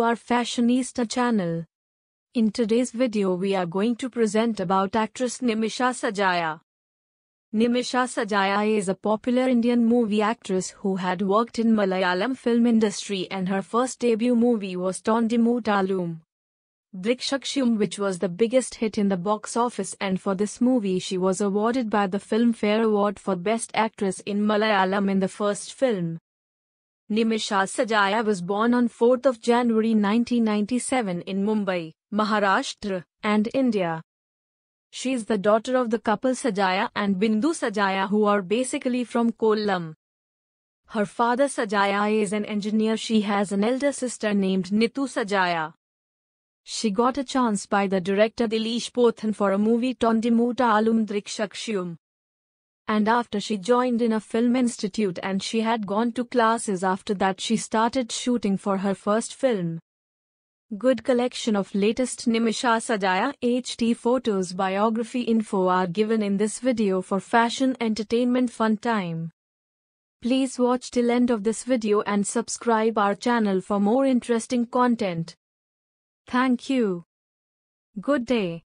our Fashionista channel. In today's video we are going to present about actress Nimisha Sajaya. Nimisha Sajaya is a popular Indian movie actress who had worked in Malayalam film industry and her first debut movie was Tondimootalum. Dikshakshum which was the biggest hit in the box office and for this movie she was awarded by the Filmfare Award for Best Actress in Malayalam in the first film. Nimisha Sajaya was born on 4th of January 1997 in Mumbai, Maharashtra, and India. She is the daughter of the couple Sajaya and Bindu Sajaya who are basically from Kollam. Her father Sajaya is an engineer. She has an elder sister named Nitu Sajaya. She got a chance by the director Dilish Pothan for a movie Tondimuta Alum Drikshakshyum, and after she joined in a film institute and she had gone to classes after that she started shooting for her first film. Good collection of latest Nimisha Sajaya HT photos biography info are given in this video for fashion entertainment fun time. Please watch till end of this video and subscribe our channel for more interesting content. Thank you. Good day.